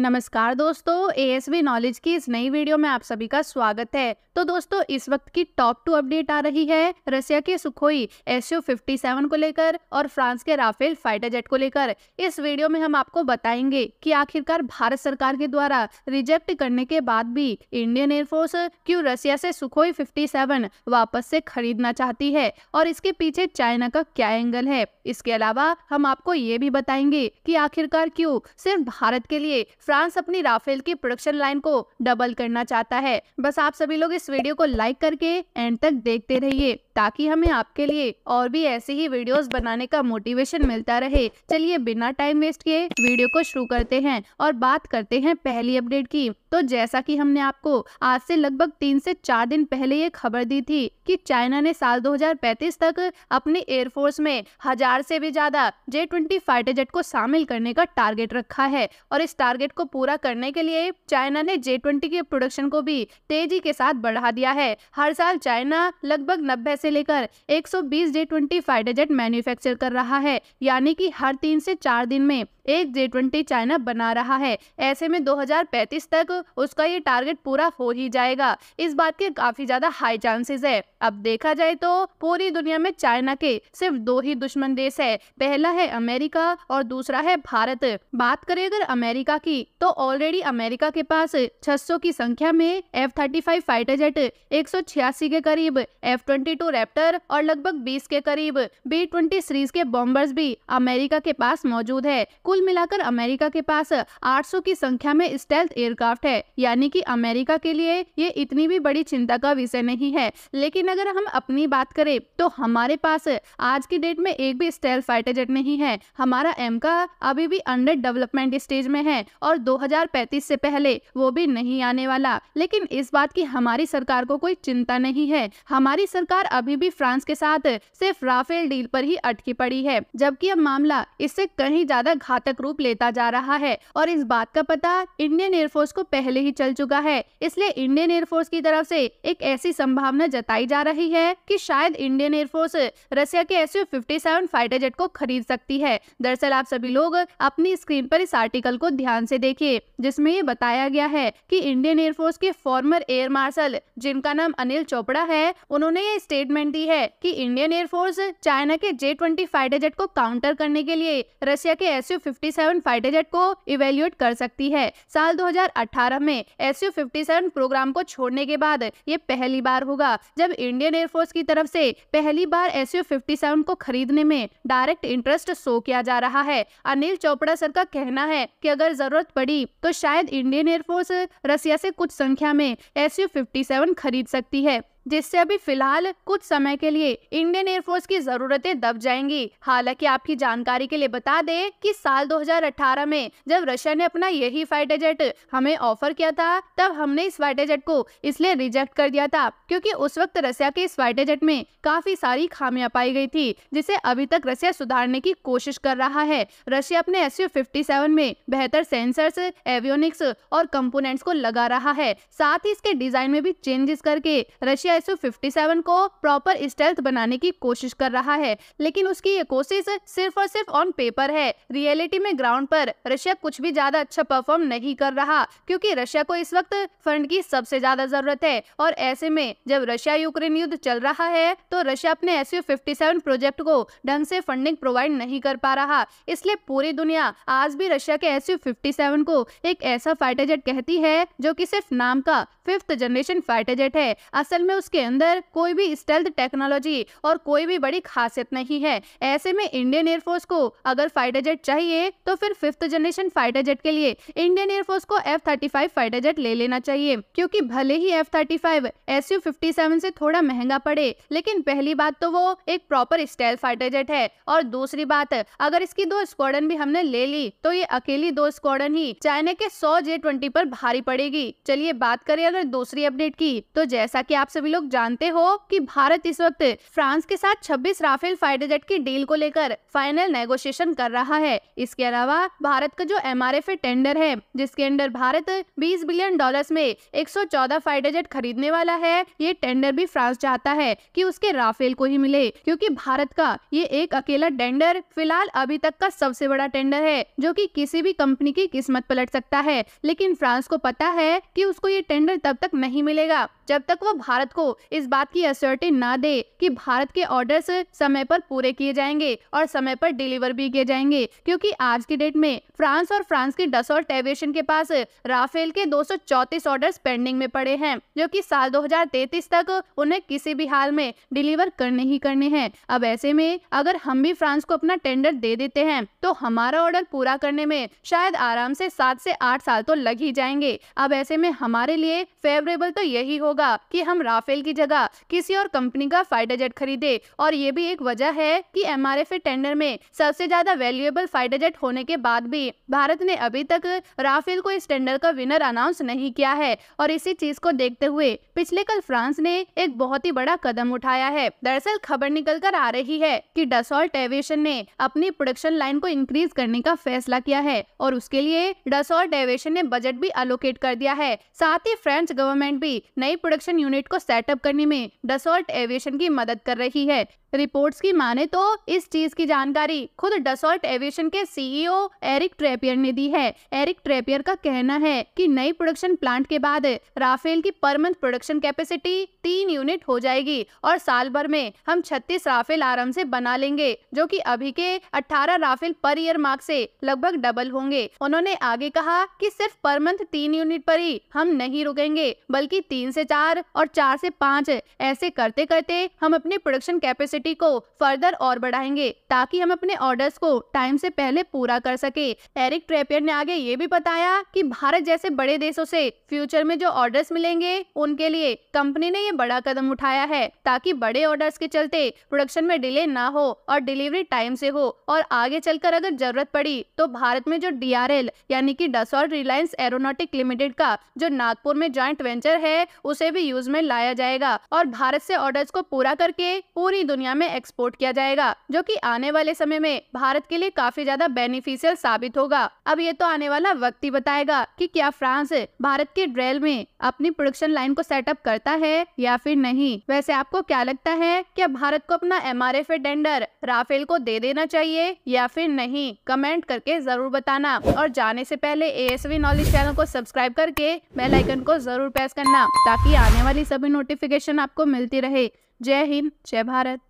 नमस्कार दोस्तों A S knowledge की इस नई वीडियो में आप सभी का स्वागत है तो दोस्तों इस वक्त की टॉप टू अपडेट आ रही है रशिया के सुखोई एस फिफ्टी सेवन को लेकर और फ्रांस के राफेल फाइटर जेट को लेकर इस वीडियो में हम आपको बताएंगे कि आखिरकार भारत सरकार के द्वारा रिजेक्ट करने के बाद भी इंडियन एयरफोर्स क्यों रसिया से सुखोई फिफ्टी वापस से खरीदना चाहती है और इसके पीछे चाइना का क्या एंगल है इसके अलावा हम आपको ये भी बताएंगे कि आखिरकार क्यों सिर्फ भारत के लिए फ्रांस अपनी राफेल की प्रोडक्शन लाइन को डबल करना चाहता है बस आप सभी लोग इस वीडियो को लाइक करके एंड तक देखते रहिए ताकि हमें आपके लिए और भी ऐसी ही वीडियोस बनाने का मोटिवेशन मिलता रहे चलिए बिना टाइम वेस्ट किए वीडियो को शुरू करते हैं और बात करते हैं पहली अपडेट की तो जैसा कि हमने आपको आज से लगभग तीन से चार दिन पहले ये खबर दी थी कि चाइना ने साल 2035 तक अपने एयरफोर्स में हजार से भी ज्यादा जे ट्वेंटी फाइटर जेट को शामिल करने का टारगेट रखा है और इस टारगेट को पूरा करने के लिए चाइना ने जे ट्वेंटी के प्रोडक्शन को भी तेजी के साथ बढ़ा बढ़ा दिया है हर साल चाइना लगभग नब्बे से लेकर 120 J twenty fighter jet manufacture कर रहा है यानी कि हर तीन से चार दिन में एक जे ट्वेंटी चाइना बना रहा है ऐसे में 2035 तक उसका ये टारगेट पूरा हो ही जाएगा इस बात के काफी ज्यादा हाई चांसेस है अब देखा जाए तो पूरी दुनिया में चाइना के सिर्फ दो ही दुश्मन देश है पहला है अमेरिका और दूसरा है भारत बात करें अगर अमेरिका की तो ऑलरेडी अमेरिका के पास 600 की संख्या में F thirty five fighter jet jet 186 के करीब एफ ट्वेंटी टू रैप्टर और लगभग 20 के करीब बी ट्वेंटी सीरीज के बॉम्बर्स भी अमेरिका के पास मौजूद है कुल मिलाकर अमेरिका के पास 800 की संख्या में स्टेल्थ एयरक्राफ्ट है यानी कि अमेरिका के लिए ये इतनी भी बड़ी चिंता का विषय नहीं है लेकिन अगर हम अपनी बात करें तो हमारे पास आज की डेट में एक भी स्टेल्थ फाइटर जेट नहीं है हमारा एम अभी भी अंडर डेवलपमेंट स्टेज में है और 2035 से पहले वो भी नहीं आने वाला लेकिन इस बात की हमारी सरकार को कोई चिंता नहीं है हमारी सरकार अभी भी फ्रांस के साथ सिर्फ राफेल डील पर ही अटकी पड़ी है जबकि अब मामला इससे कहीं ज्यादा घातक रूप लेता जा रहा है और इस बात का पता इंडियन एयरफोर्स को पहले ही चल चुका है इसलिए इंडियन एयरफोर्स की तरफ से एक ऐसी संभावना जताई जा रही है कि शायद इंडियन एयरफोर्स रशिया के S fifty seven fighter jet को खरीद सकती है दरअसल आप सभी लोग अपनी स्क्रीन पर इस आर्टिकल को ध्यान से देखिए जिसमें ये बताया गया है कि इंडियन एयरफोर्स के फॉर्मर एयर मार्शल जिनका नाम अनिल चोपड़ा है उन्होंने ये स्टेटमेंट दी है कि इंडियन एयरफोर्स चाइना के जे ट्वेंटी फाइटर जेट को काउंटर करने के लिए रशिया के S U fifty seven fighter jet को इवेल्युएट कर सकती है साल अठारह में S U fifty seven programme को छोड़ने के बाद ये पहली बार होगा जब इंडियन एयरफोर्स की तरफ से पहली बार एस यू फिफ्टी सेवन को खरीदने में डायरेक्ट इंटरेस्ट शो किया जा रहा है अनिल चोपड़ा सर का कहना है कि अगर जरूरत पड़ी तो शायद इंडियन एयरफोर्स रसिया से कुछ संख्या में एस यू फिफ्टी सेवन खरीद सकती है जिससे अभी फिलहाल कुछ समय के लिए इंडियन एयरफोर्स की जरूरतें दब जाएंगी हालांकि आपकी जानकारी के लिए बता दें कि साल 2018 में जब रशिया ने अपना यही फाइटर जेट हमें ऑफर किया था तब हमने इस फाइटर जेट को इसलिए रिजेक्ट कर दिया था क्योंकि उस वक्त रशिया के इस फाइटर जेट में काफी सारी खामियां पाई गई थी जिसे अभी तक रसिया सुधारने की कोशिश कर रहा है रशिया अपने एस यू में बेहतर सेंसर्स एवियोनिक्स और कंपोनेंट्स को लगा रहा है साथ ही इसके डिजाइन में भी चेंजेस करके रशिया एसयू को प्रॉपर स्टेल्थ बनाने की कोशिश कर रहा है लेकिन उसकी ये कोशिश सिर्फ और सिर्फ ऑन पेपर है रियलिटी में ग्राउंड पर रशिया कुछ भी ज्यादा अच्छा परफॉर्म नहीं कर रहा क्योंकि रशिया को इस वक्त फंड की सबसे ज्यादा जरूरत है और ऐसे में जब रशिया यूक्रेन युद्ध चल रहा है तो रशिया अपने फिफ्टी सेवन प्रोजेक्ट को ढंग से फंडिंग प्रोवाइड नहीं कर पा रहा इसलिए पूरी दुनिया आज भी रशिया के फिफ्टी सेवन को एक ऐसा फाइटर जेट कहती है जो की सिर्फ नाम का फिफ्थ जनरेशन फाइटर जेट है असल में उस उसके अंदर कोई भी स्टेल्थ टेक्नोलॉजी और कोई भी बड़ी खासियत नहीं है ऐसे में इंडियन एयरफोर्स को अगर फाइटर जेट चाहिए तो फिर फिफ्थ जनरेशन फाइटर जेट के लिए इंडियन एयरफोर्स को F thirty five fighter jet ले लेना चाहिए क्योंकि भले ही F thirty five S U fifty seven से थोड़ा महंगा पड़े लेकिन पहली बात तो वो एक प्रॉपर स्टाइल फाइटर जेट है और दूसरी बात अगर इसकी दो स्क्वाडन भी हमने ले ली तो ये अकेली दो स्क्वाडन ही चाइना के सौ जे ट्वेंटी पर भारी पड़ेगी चलिए बात करें अगर दूसरी अपडेट की तो जैसा की आप सभी लोग लोग जानते हो कि भारत इस वक्त फ्रांस के साथ 26 राफेल फाइटर जेट की डील को लेकर फाइनल नेगोशिएशन कर रहा है इसके अलावा भारत का जो एम टेंडर है जिसके अंडर भारत 20 बिलियन डॉलर्स में 114 फाइटर जेट खरीदने वाला है ये टेंडर भी फ्रांस चाहता है की उसके राफेल को ही मिले क्यूँकी भारत का ये एक अकेला टेंडर फिलहाल अभी तक का सबसे बड़ा टेंडर है जो कि किसी भी कंपनी की किस्मत पलट सकता है लेकिन फ्रांस को पता है कि उसको ये टेंडर तब तक नहीं मिलेगा जब तक वो भारत को इस बात की असर्टी न दे कि भारत के ऑर्डर्स समय पर पूरे किए जाएंगे और समय पर डिलीवर भी किए जाएंगे क्योंकि आज की डेट में फ्रांस और फ्रांस की डसोर्ट एविएशन के पास राफेल के दो ऑर्डर्स पेंडिंग में पड़े हैं जो कि साल 2033 तक उन्हें किसी भी हाल में डिलीवर करने ही करने हैं अब ऐसे में अगर हम भी फ्रांस को अपना टेंडर दे देते हैं तो हमारा ऑर्डर पूरा करने में शायद आराम से सात से आठ साल तो लग ही जाएंगे अब ऐसे में हमारे लिए फेवरेबल तो यही होगा कि हम राफेल राफेल की जगह किसी और कंपनी का फाइटर जेट खरीदे और ये भी एक वजह है कि एमआरएफ टेंडर में सबसे ज्यादा वैल्यूएबल फाइटर जेट होने के बाद भी भारत ने अभी तक राफेल को इस टेंडर का विनर अनाउंस नहीं किया है और इसी चीज को देखते हुए पिछले कल फ्रांस ने एक बहुत ही बड़ा कदम उठाया है दरअसल खबर निकल कर आ रही है की डसॉल्ट एवियशन ने अपनी प्रोडक्शन लाइन को इंक्रीज करने का फैसला किया है और उसके लिए डसॉल्ट एवियशन ने बजट भी अलोकेट कर दिया है साथ ही फ्रेंच गवर्नमेंट भी नई प्रोडक्शन यूनिट को सेट सेटअप करने में डसॉल्ट एविएशन की मदद कर रही है रिपोर्ट्स की माने तो इस चीज की जानकारी खुद डसोल्ट एविएशन के सीईओ e एरिक ट्रेपियर ने दी है एरिक ट्रेपियर का कहना है कि नई प्रोडक्शन प्लांट के बाद राफेल की पर मंथ प्रोडक्शन कैपेसिटी तीन यूनिट हो जाएगी और साल भर में हम 36 राफेल आराम से बना लेंगे जो कि अभी के 18 राफेल पर ईयर मार्क से लगभग डबल होंगे उन्होंने आगे कहा कि सिर्फ पर मंथ तीन यूनिट पर ही हम नहीं रुकेंगे बल्कि तीन से चार और चार से पाँच ऐसे करते करते हम अपने प्रोडक्शन कैपेसिटी कैपेसिटी को फर्दर और बढ़ाएंगे ताकि हम अपने ऑर्डर्स को टाइम से पहले पूरा कर सके एरिक ट्रेपियर ने आगे ये भी बताया कि भारत जैसे बड़े देशों से फ्यूचर में जो ऑर्डर्स मिलेंगे उनके लिए कंपनी ने ये बड़ा कदम उठाया है ताकि बड़े ऑर्डर्स के चलते प्रोडक्शन में डिले ना हो और डिलीवरी टाइम से हो और आगे चलकर अगर जरूरत पड़ी तो भारत में जो डी यानी कि डसॉल्ट रिलायंस एरोनोटिक लिमिटेड का जो नागपुर में ज्वाइंट वेंचर है उसे भी यूज में लाया जाएगा और भारत से ऑर्डर्स को पूरा करके पूरी दुनिया दुनिया में एक्सपोर्ट किया जाएगा जो कि आने वाले समय में भारत के लिए काफी ज्यादा बेनिफिशियल साबित होगा अब ये तो आने वाला वक्त ही बताएगा कि क्या फ्रांस भारत के ड्रेल में अपनी प्रोडक्शन लाइन को सेटअप करता है या फिर नहीं वैसे आपको क्या लगता है क्या भारत को अपना M R F tender Rafale को दे देना चाहिए या फिर नहीं कमेंट करके जरूर बताना और जाने से पहले वी नॉलेज चैनल को सब्सक्राइब करके बेल आइकन को जरूर प्रेस करना ताकि आने वाली सभी नोटिफिकेशन आपको मिलती रहे जय हिंद जय भारत